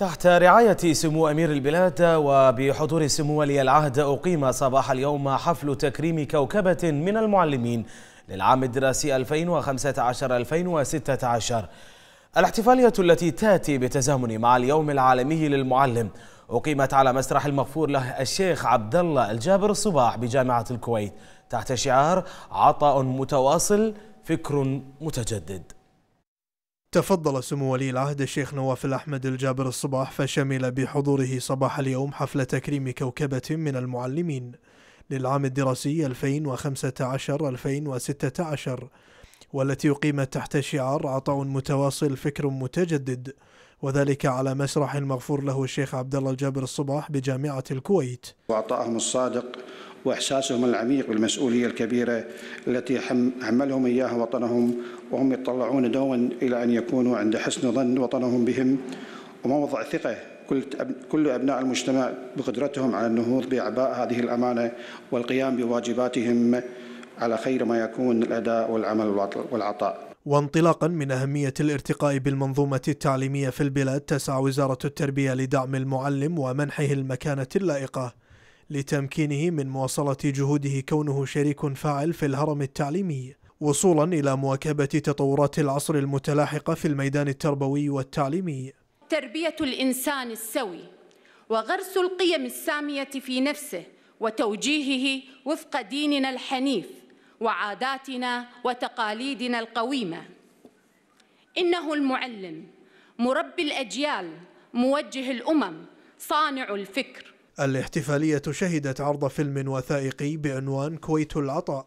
تحت رعاية سمو أمير البلاد وبحضور سمو ولي العهد أقيم صباح اليوم حفل تكريم كوكبة من المعلمين للعام الدراسي 2015-2016 الاحتفالية التي تاتي بتزامن مع اليوم العالمي للمعلم أقيمت على مسرح المغفور له الشيخ عبد الله الجابر الصباح بجامعة الكويت تحت شعار عطاء متواصل فكر متجدد تفضل سمو ولي العهد الشيخ نواف الأحمد الجابر الصباح فشمل بحضوره صباح اليوم حفل تكريم كوكبة من المعلمين للعام الدراسي 2015-2016 والتي أقيمت تحت شعار عطاء متواصل فكر متجدد وذلك على مسرح مغفور له الشيخ عبد الله الجابر الصباح بجامعة الكويت وعطائهم الصادق وإحساسهم العميق بالمسؤولية الكبيرة التي حملهم إياها وطنهم وهم يتطلعون دوما إلى أن يكونوا عند حسن ظن وطنهم بهم وموضع ثقة كل أبناء المجتمع بقدرتهم على النهوض بأعباء هذه الأمانة والقيام بواجباتهم على خير ما يكون الأداء والعمل والعطاء وانطلاقا من أهمية الارتقاء بالمنظومة التعليمية في البلاد تسعى وزارة التربية لدعم المعلم ومنحه المكانة اللائقة لتمكينه من مواصلة جهوده كونه شريك فاعل في الهرم التعليمي وصولا إلى مواكبة تطورات العصر المتلاحقة في الميدان التربوي والتعليمي تربية الإنسان السوي وغرس القيم السامية في نفسه وتوجيهه وفق ديننا الحنيف وعاداتنا وتقاليدنا القويمة إنه المعلم مربي الأجيال موجه الأمم صانع الفكر الاحتفالية شهدت عرض فيلم وثائقي بعنوان كويت العطاء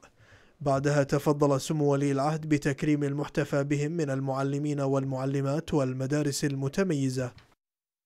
بعدها تفضل سمو ولي العهد بتكريم المحتفى بهم من المعلمين والمعلمات والمدارس المتميزة